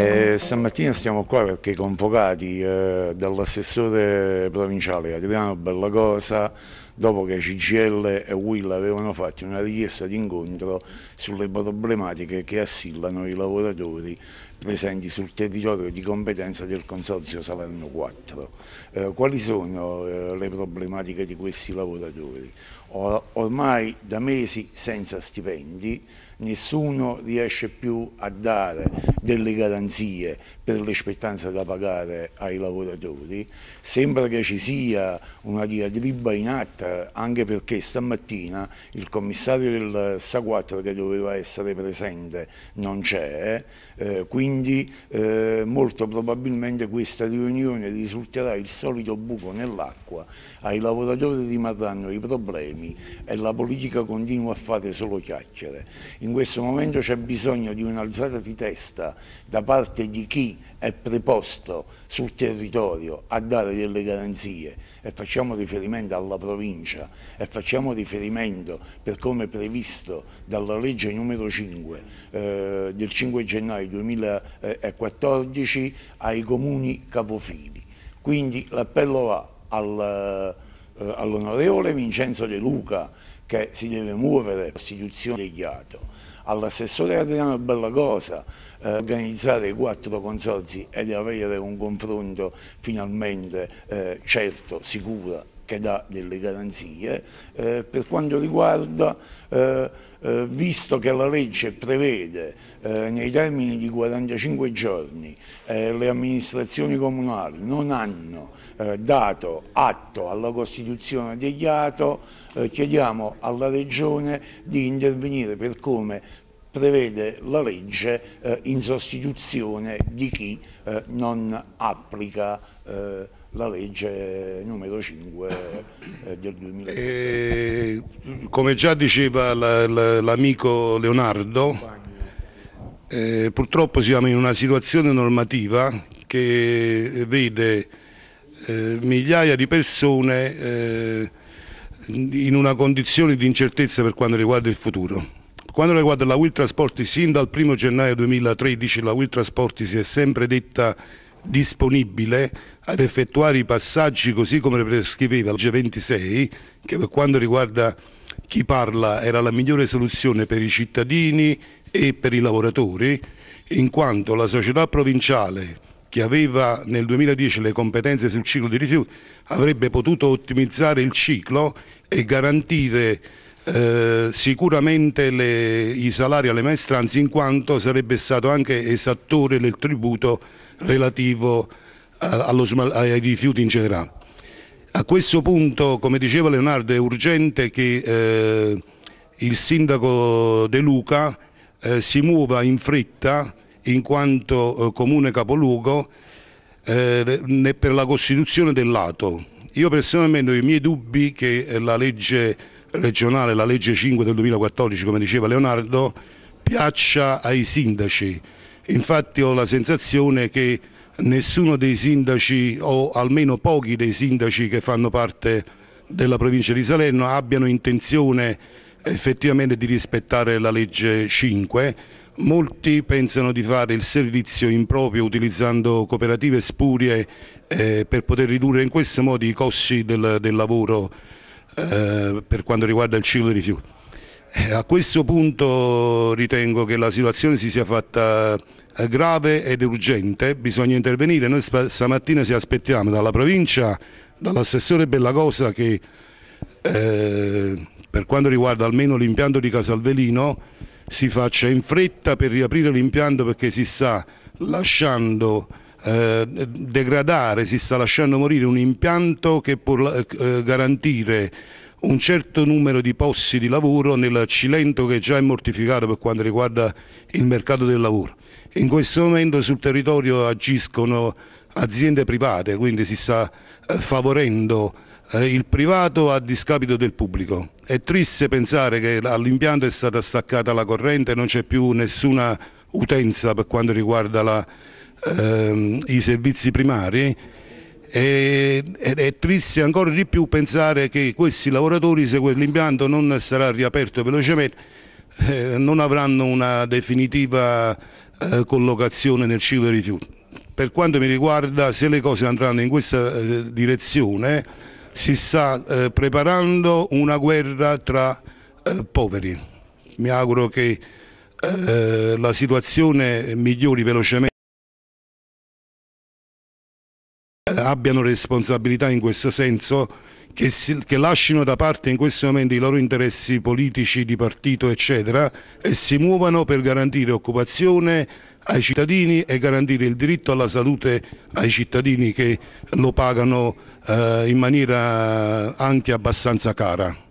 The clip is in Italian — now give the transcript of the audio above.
Eh, stamattina stiamo qua perché convocati eh, dall'assessore provinciale Adriano Bellacosa dopo che CGL e Will avevano fatto una richiesta di incontro sulle problematiche che assillano i lavoratori presenti sul territorio di competenza del Consorzio Salerno 4. Eh, quali sono eh, le problematiche di questi lavoratori? Or ormai da mesi senza stipendi, nessuno riesce più a dare delle garanzie per le da pagare ai lavoratori, sembra che ci sia una diatriba in atto anche perché stamattina il commissario del SA4 che doveva essere presente non c'è, eh, quindi quindi eh, molto probabilmente questa riunione risulterà il solito buco nell'acqua, ai lavoratori rimarranno i problemi e la politica continua a fare solo chiacchiere. In questo momento c'è bisogno di un'alzata di testa da parte di chi è preposto sul territorio a dare delle garanzie e facciamo riferimento alla provincia e facciamo riferimento per come previsto dalla legge numero 5 eh, del 5 gennaio 2000 2014 eh, ai comuni capofili. Quindi l'appello va al, eh, all'onorevole Vincenzo De Luca che si deve muovere per costituzione legato, all'assessore Adriano Bellacosa eh, organizzare quattro consorzi ed avere un confronto finalmente eh, certo, sicuro che dà delle garanzie, eh, per quanto riguarda, eh, eh, visto che la legge prevede eh, nei termini di 45 giorni eh, le amministrazioni comunali non hanno eh, dato atto alla costituzione degli ATO, chiediamo alla Regione di intervenire per come prevede la legge eh, in sostituzione di chi eh, non applica eh, la legge numero 5 eh, del 2000. Eh, come già diceva l'amico Leonardo, eh, purtroppo siamo in una situazione normativa che vede eh, migliaia di persone eh, in una condizione di incertezza per quanto riguarda il futuro. Per quanto riguarda la Will Trasporti, sin dal 1 gennaio 2013 la Will Trasporti si è sempre detta disponibile ad effettuare i passaggi così come prescriveva il g 26 che per quanto riguarda chi parla era la migliore soluzione per i cittadini e per i lavoratori in quanto la società provinciale che aveva nel 2010 le competenze sul ciclo di rifiuti avrebbe potuto ottimizzare il ciclo e garantire eh, sicuramente le, i salari alle maestranze in quanto sarebbe stato anche esattore del tributo relativo a, eh, allo, ai rifiuti in generale. A questo punto, come diceva Leonardo, è urgente che eh, il sindaco De Luca eh, si muova in fretta in quanto eh, comune capoluogo per la costituzione dell'ato. Io personalmente ho i miei dubbi che la legge regionale, la legge 5 del 2014, come diceva Leonardo, piaccia ai sindaci. Infatti ho la sensazione che nessuno dei sindaci o almeno pochi dei sindaci che fanno parte della provincia di Salerno abbiano intenzione effettivamente di rispettare la legge 5. Molti pensano di fare il servizio improprio utilizzando cooperative spurie eh, per poter ridurre in questo modo i costi del, del lavoro eh, per quanto riguarda il ciclo di rifiuti. Eh, a questo punto ritengo che la situazione si sia fatta eh, grave ed urgente, bisogna intervenire. Noi stamattina ci aspettiamo dalla provincia, dall'assessore Bellagosa che eh, per quanto riguarda almeno l'impianto di Casalvelino si faccia in fretta per riaprire l'impianto perché si sta lasciando eh, degradare, si sta lasciando morire un impianto che può eh, eh, garantire un certo numero di posti di lavoro nel Cilento che già è mortificato per quanto riguarda il mercato del lavoro. In questo momento sul territorio agiscono aziende private, quindi si sta eh, favorendo il privato a discapito del pubblico. È triste pensare che all'impianto è stata staccata la corrente, non c'è più nessuna utenza per quanto riguarda la ehm, i servizi primari ed è triste ancora di più pensare che questi lavoratori se quell'impianto non sarà riaperto velocemente eh, non avranno una definitiva eh, collocazione nel ciclo dei rifiuti. Per quanto mi riguarda se le cose andranno in questa eh, direzione si sta eh, preparando una guerra tra eh, poveri. Mi auguro che eh, la situazione migliori velocemente. abbiano responsabilità in questo senso, che, si, che, lasciano da parte in questo momento i loro interessi politici di partito eccetera e si muovano per garantire occupazione ai cittadini e garantire il diritto alla salute ai cittadini che lo pagano eh, in maniera anche abbastanza cara.